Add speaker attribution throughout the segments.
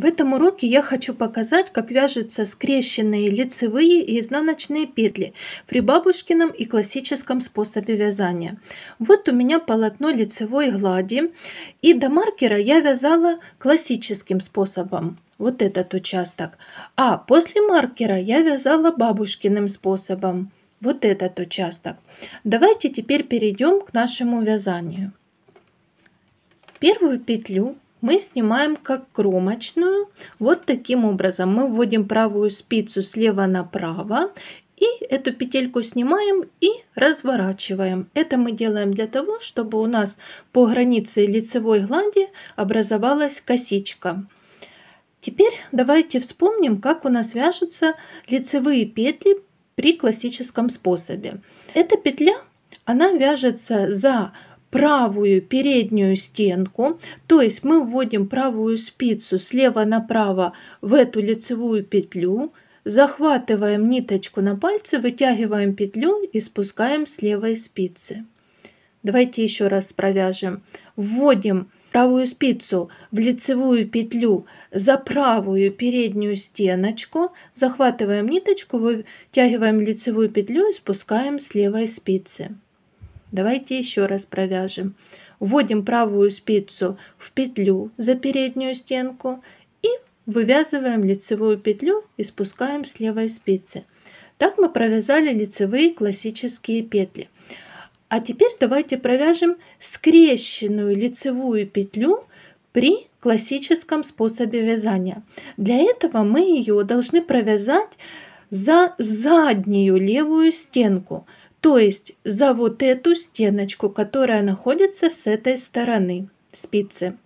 Speaker 1: В этом уроке я хочу показать, как вяжутся скрещенные лицевые и изнаночные петли при бабушкином и классическом способе вязания. Вот у меня полотно лицевой глади и до маркера я вязала классическим способом вот этот участок, а после маркера я вязала бабушкиным способом вот этот участок. Давайте теперь перейдем к нашему вязанию. Первую петлю мы снимаем как кромочную. Вот таким образом мы вводим правую спицу слева направо и эту петельку снимаем и разворачиваем. Это мы делаем для того, чтобы у нас по границе лицевой глади образовалась косичка. Теперь давайте вспомним, как у нас вяжутся лицевые петли при классическом способе. Эта петля, она вяжется за правую переднюю стенку, то есть мы вводим правую спицу слева направо в эту лицевую петлю, захватываем ниточку на пальце, вытягиваем петлю и спускаем с левой спицы. Давайте еще раз провяжем. Вводим правую спицу в лицевую петлю за правую переднюю стеночку, захватываем ниточку, вытягиваем лицевую петлю и спускаем с левой спицы. Давайте еще раз провяжем. Вводим правую спицу в петлю за переднюю стенку и вывязываем лицевую петлю и спускаем с левой спицы. Так мы провязали лицевые классические петли. А теперь давайте провяжем скрещенную лицевую петлю при классическом способе вязания. Для этого мы ее должны провязать за заднюю левую стенку, то есть за вот эту стеночку, которая находится с этой стороны спицы.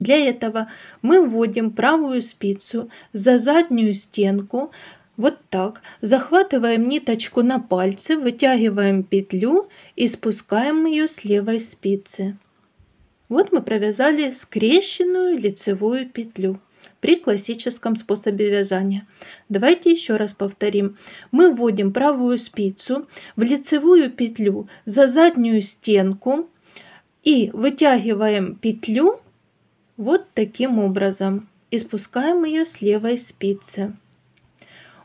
Speaker 1: Для этого мы вводим правую спицу за заднюю стенку, вот так, захватываем ниточку на пальце, вытягиваем петлю и спускаем ее с левой спицы. Вот мы провязали скрещенную лицевую петлю при классическом способе вязания. Давайте еще раз повторим. Мы вводим правую спицу в лицевую петлю за заднюю стенку и вытягиваем петлю вот таким образом и спускаем ее с левой спицы.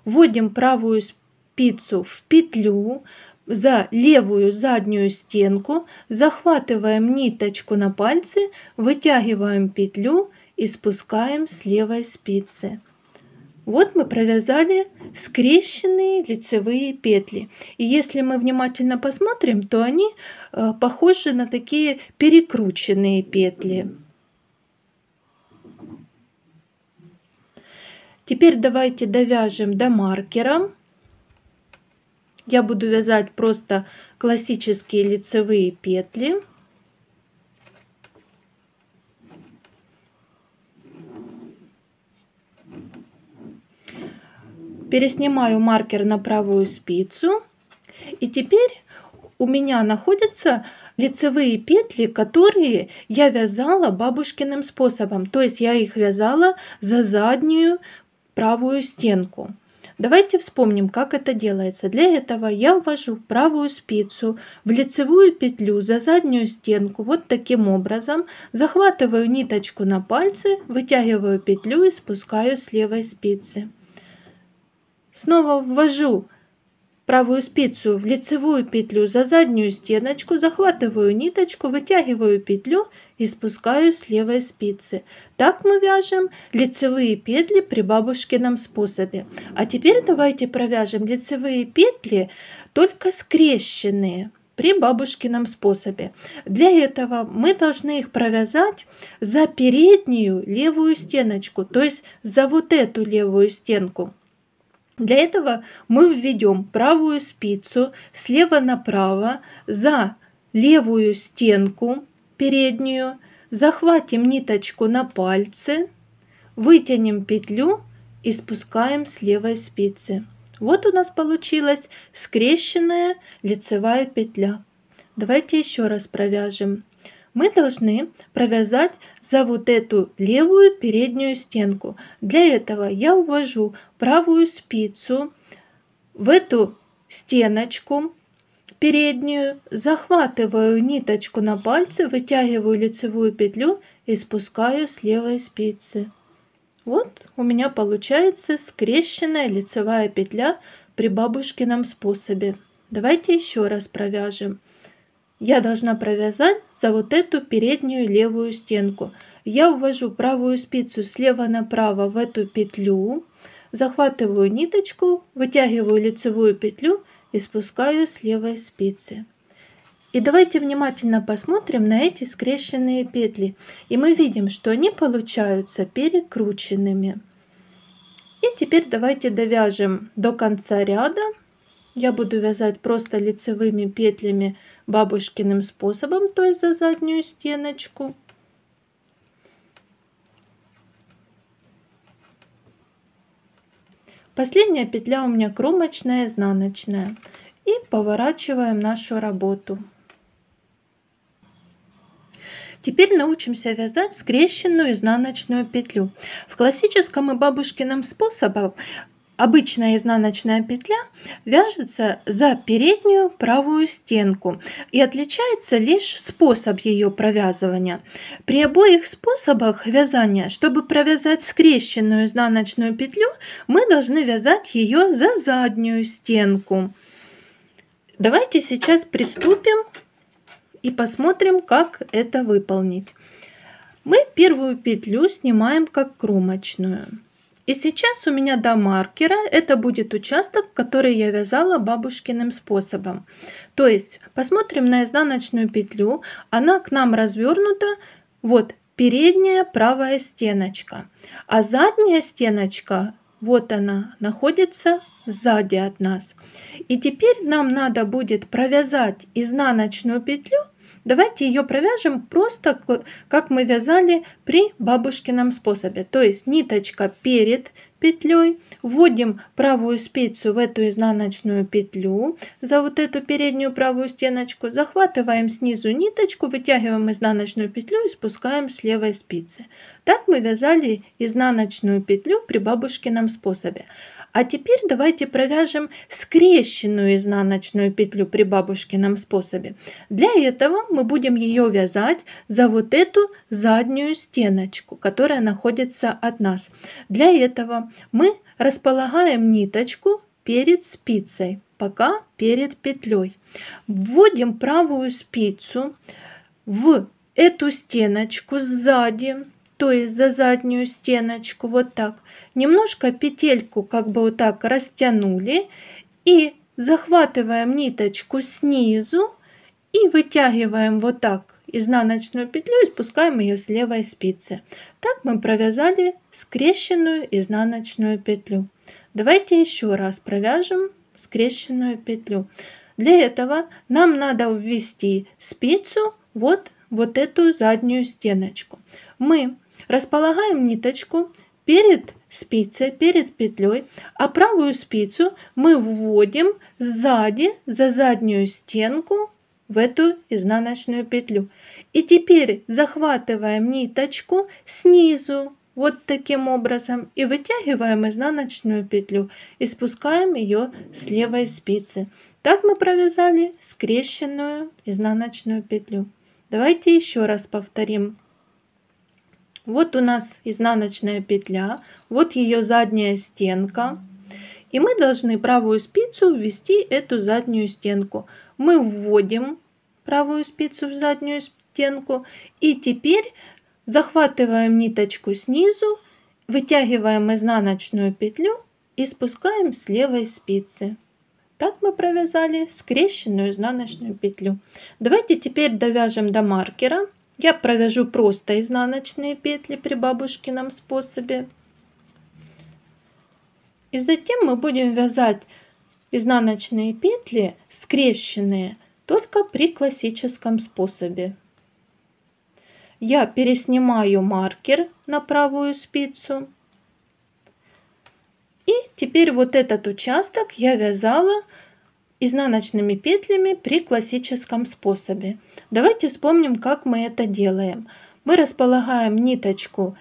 Speaker 1: Вводим правую спицу в петлю за левую заднюю стенку, захватываем ниточку на пальцы, вытягиваем петлю и спускаем с левой спицы. Вот мы провязали скрещенные лицевые петли. И если мы внимательно посмотрим, то они э, похожи на такие перекрученные петли. Теперь давайте довяжем до маркера. Я буду вязать просто классические лицевые петли. Переснимаю маркер на правую спицу. И теперь у меня находятся лицевые петли, которые я вязала бабушкиным способом. То есть я их вязала за заднюю правую стенку. Давайте вспомним, как это делается. Для этого я ввожу правую спицу в лицевую петлю за заднюю стенку вот таким образом. Захватываю ниточку на пальцы, вытягиваю петлю и спускаю с левой спицы. Снова ввожу правую спицу в лицевую петлю за заднюю стеночку, захватываю ниточку, вытягиваю петлю и спускаю с левой спицы. Так мы вяжем лицевые петли при бабушкином способе. А теперь давайте провяжем лицевые петли только скрещенные при бабушкином способе. Для этого мы должны их провязать за переднюю левую стеночку, то есть за вот эту левую стенку. Для этого мы введем правую спицу слева направо за левую стенку переднюю, захватим ниточку на пальцы, вытянем петлю и спускаем с левой спицы. Вот у нас получилась скрещенная лицевая петля. Давайте еще раз провяжем мы должны провязать за вот эту левую переднюю стенку. Для этого я увожу правую спицу в эту стеночку переднюю, захватываю ниточку на пальце, вытягиваю лицевую петлю и спускаю с левой спицы. Вот у меня получается скрещенная лицевая петля при бабушкином способе. Давайте еще раз провяжем. Я должна провязать за вот эту переднюю левую стенку. Я увожу правую спицу слева направо в эту петлю, захватываю ниточку, вытягиваю лицевую петлю и спускаю с левой спицы. И давайте внимательно посмотрим на эти скрещенные петли. И мы видим, что они получаются перекрученными. И теперь давайте довяжем до конца ряда я буду вязать просто лицевыми петлями бабушкиным способом, то есть за заднюю стеночку. Последняя петля у меня кромочная, изнаночная. И поворачиваем нашу работу. Теперь научимся вязать скрещенную изнаночную петлю. В классическом и бабушкином способах. Обычная изнаночная петля вяжется за переднюю правую стенку и отличается лишь способ ее провязывания. При обоих способах вязания, чтобы провязать скрещенную изнаночную петлю, мы должны вязать ее за заднюю стенку. Давайте сейчас приступим и посмотрим, как это выполнить. Мы первую петлю снимаем как кромочную. И сейчас у меня до маркера это будет участок, который я вязала бабушкиным способом. То есть посмотрим на изнаночную петлю. Она к нам развернута. Вот передняя правая стеночка. А задняя стеночка, вот она, находится сзади от нас. И теперь нам надо будет провязать изнаночную петлю Давайте ее провяжем просто, как мы вязали при бабушкином способе. То есть ниточка перед петлей, Вводим правую спицу в эту изнаночную петлю за вот эту переднюю правую стеночку. Захватываем снизу ниточку, вытягиваем изнаночную петлю и спускаем с левой спицы. Так мы вязали изнаночную петлю при бабушкином способе. А теперь давайте провяжем скрещенную изнаночную петлю при бабушкином способе. Для этого мы будем ее вязать за вот эту заднюю стеночку, которая находится от нас. Для этого мы Располагаем ниточку перед спицей, пока перед петлей. Вводим правую спицу в эту стеночку сзади, то есть за заднюю стеночку, вот так. Немножко петельку как бы вот так растянули и захватываем ниточку снизу и вытягиваем вот так изнаночную петлю и спускаем ее с левой спицы. Так мы провязали скрещенную изнаночную петлю. Давайте еще раз провяжем скрещенную петлю. Для этого нам надо ввести спицу вот, вот эту заднюю стеночку. Мы располагаем ниточку перед спицей, перед петлей, а правую спицу мы вводим сзади, за заднюю стенку в эту изнаночную петлю. И теперь захватываем ниточку снизу вот таким образом и вытягиваем изнаночную петлю и спускаем ее с левой спицы. Так мы провязали скрещенную изнаночную петлю. Давайте еще раз повторим. Вот у нас изнаночная петля, вот ее задняя стенка, и мы должны правую спицу ввести эту заднюю стенку. Мы вводим правую спицу в заднюю стенку. И теперь захватываем ниточку снизу, вытягиваем изнаночную петлю и спускаем с левой спицы. Так мы провязали скрещенную изнаночную петлю. Давайте теперь довяжем до маркера. Я провяжу просто изнаночные петли при бабушкином способе. И затем мы будем вязать изнаночные петли скрещенные только при классическом способе. Я переснимаю маркер на правую спицу. И теперь вот этот участок я вязала изнаночными петлями при классическом способе. Давайте вспомним, как мы это делаем. Мы располагаем ниточку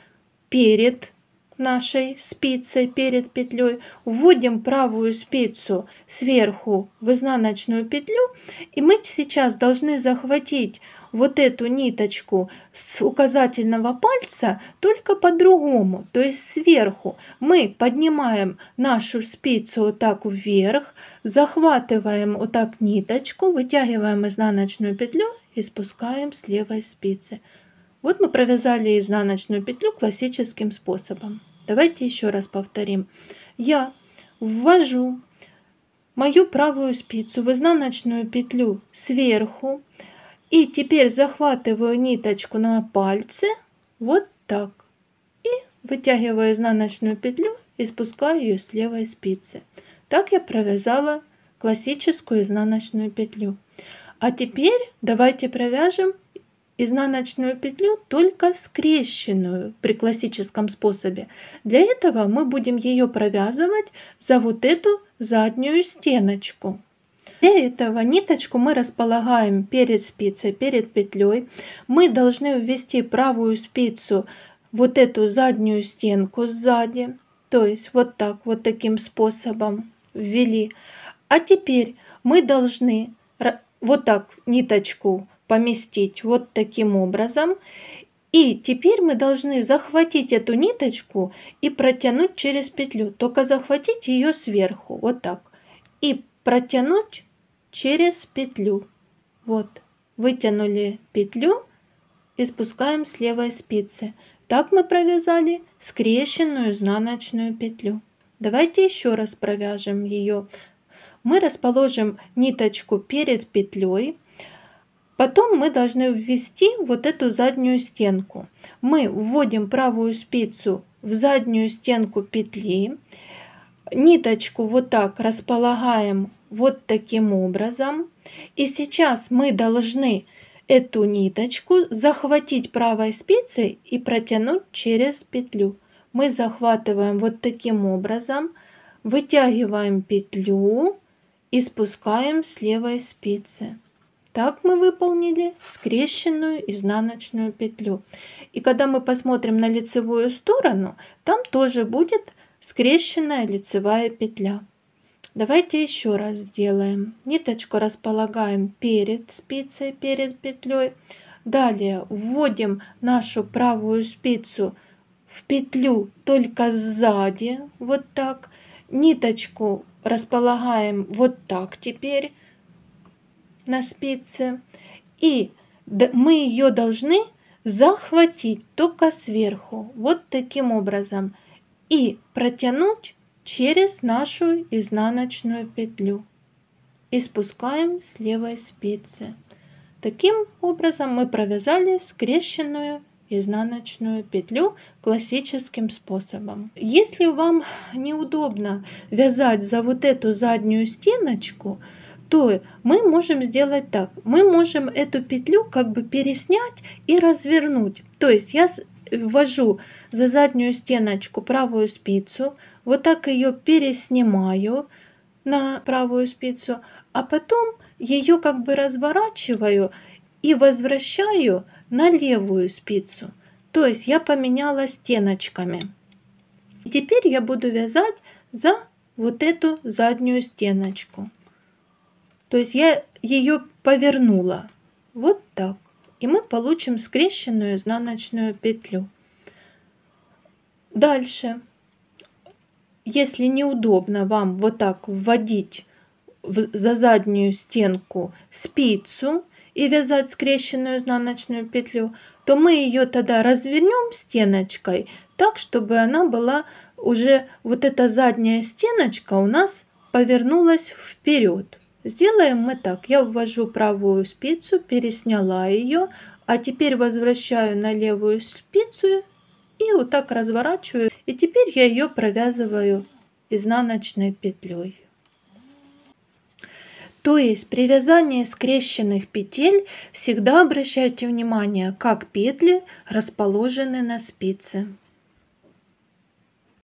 Speaker 1: перед нашей спицы перед петлей, вводим правую спицу сверху в изнаночную петлю, и мы сейчас должны захватить вот эту ниточку с указательного пальца только по-другому, то есть сверху. Мы поднимаем нашу спицу вот так вверх, захватываем вот так ниточку, вытягиваем изнаночную петлю и спускаем с левой спицы. Вот мы провязали изнаночную петлю классическим способом. Давайте еще раз повторим. Я ввожу мою правую спицу в изнаночную петлю сверху и теперь захватываю ниточку на пальце вот так. И вытягиваю изнаночную петлю и спускаю ее с левой спицы. Так я провязала классическую изнаночную петлю. А теперь давайте провяжем изнаночную петлю только скрещенную при классическом способе. Для этого мы будем ее провязывать за вот эту заднюю стеночку. Для этого ниточку мы располагаем перед спицей, перед петлей. Мы должны ввести правую спицу вот эту заднюю стенку сзади. То есть вот так, вот таким способом ввели. А теперь мы должны вот так ниточку поместить вот таким образом. И теперь мы должны захватить эту ниточку и протянуть через петлю, только захватить ее сверху, вот так. И протянуть через петлю. Вот, вытянули петлю и спускаем с левой спицы. Так мы провязали скрещенную изнаночную петлю. Давайте еще раз провяжем ее. Мы расположим ниточку перед петлей, Потом мы должны ввести вот эту заднюю стенку. Мы вводим правую спицу в заднюю стенку петли, ниточку вот так располагаем вот таким образом. И сейчас мы должны эту ниточку захватить правой спицей и протянуть через петлю. Мы захватываем вот таким образом, вытягиваем петлю и спускаем с левой спицы. Так мы выполнили скрещенную изнаночную петлю. И когда мы посмотрим на лицевую сторону, там тоже будет скрещенная лицевая петля. Давайте еще раз сделаем. Ниточку располагаем перед спицей, перед петлей. Далее вводим нашу правую спицу в петлю только сзади, вот так. Ниточку располагаем вот так теперь на спице, и мы ее должны захватить только сверху, вот таким образом, и протянуть через нашу изнаночную петлю. И спускаем с левой спицы. Таким образом мы провязали скрещенную изнаночную петлю классическим способом. Если вам неудобно вязать за вот эту заднюю стеночку, то мы можем сделать так. Мы можем эту петлю как бы переснять и развернуть. То есть я ввожу за заднюю стеночку правую спицу, вот так ее переснимаю на правую спицу, а потом ее как бы разворачиваю и возвращаю на левую спицу. То есть я поменяла стеночками. теперь я буду вязать за вот эту заднюю стеночку. То есть я ее повернула вот так. И мы получим скрещенную изнаночную петлю. Дальше, если неудобно вам вот так вводить в, за заднюю стенку спицу и вязать скрещенную изнаночную петлю, то мы ее тогда развернем стеночкой так, чтобы она была уже вот эта задняя стеночка у нас повернулась вперед. Сделаем мы так. Я ввожу правую спицу, пересняла ее, а теперь возвращаю на левую спицу и вот так разворачиваю. И теперь я ее провязываю изнаночной петлей. То есть при вязании скрещенных петель всегда обращайте внимание, как петли расположены на спице.